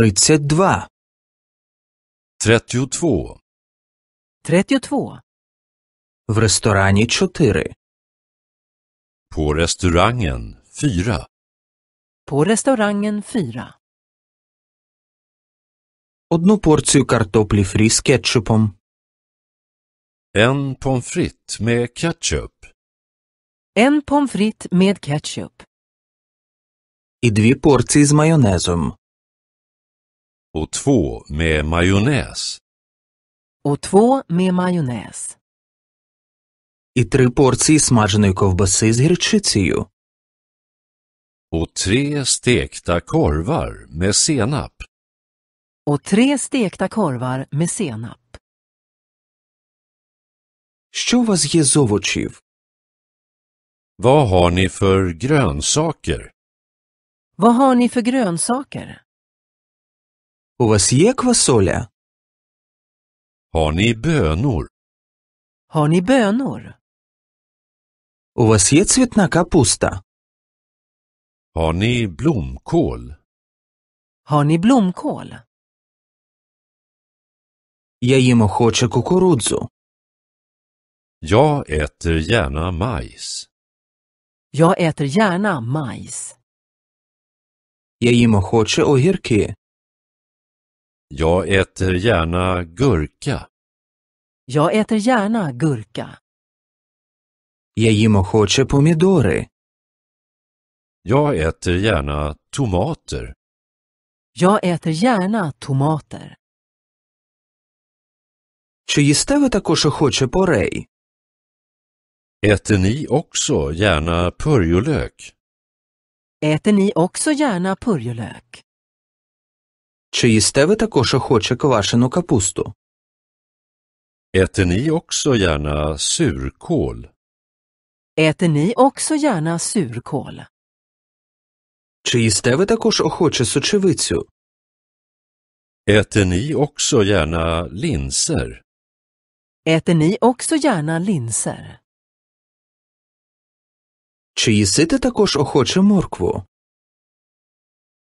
32. 32. 32. В ресторані 4. På restaurangen 4. På restaurangen 4. Одну порцію картоплі фрі з кетчупом. En pommes frites med ketchup. En pommes frites med ketchup. І дві порції з майонезом och två med majonnäs. Och två med majonnäs. І три порції смаженої ковбаси з гірчицею. Och tre stekta korvar med senap. Och tre stekta korvar med senap. Що вас є з овочів? Vad har ni för grönsaker? Vad har ni för grönsaker? У вас є квасоля? Har ni bönor? Har ni bönor? У вас є цвітна капуста? Har ni blomkål? Har ni blomkål? Я їм охоче кукурудзу. Jag äter gärna majs. Jag äter gärna majs. Jag їм охоче огірки. Jag äter gärna gurka. Jag äter gärna gurka. Я їмо хоче Jag äter gärna tomater. Jag äter gärna tomater. Чи їсте ви також охоче порей? Äter ni också gärna purjolök? Äter ni också gärna purjolök? Чи їсте ви також охоче квашену капусту? Äter ni också gärna surkål? Äter ni också gärna surkål? Чи їсте ви також охоче сочевицю? Äter ni också gärna linser? Äter ni också gärna linser? Чи їсите також охоче моркву?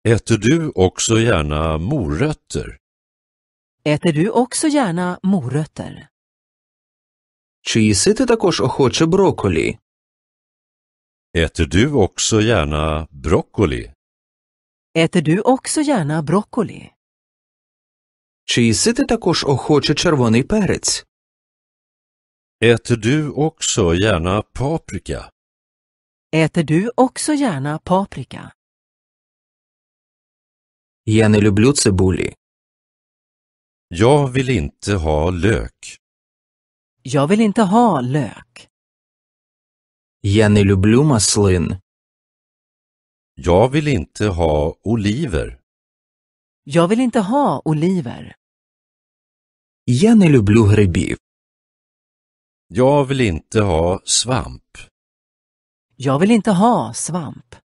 Äter du också gärna morötter? Äter du också gärna morötter? Чи їси також охоче брокколі? Äter du också gärna broccoli? Äter du också gärna broccoli? Чи їси також охоче червоний перець? Äter du också gärna paprika? Äter du också gärna paprika? Я не люблю цибулі. Jag vill inte ha lök. Jag vill inte ha lök. Я не люблю маслин. Jag vill inte ha oliver. Jag vill inte ha oliver. Я не люблю грибів. Jag vill inte ha svamp. Jag vill inte ha svamp.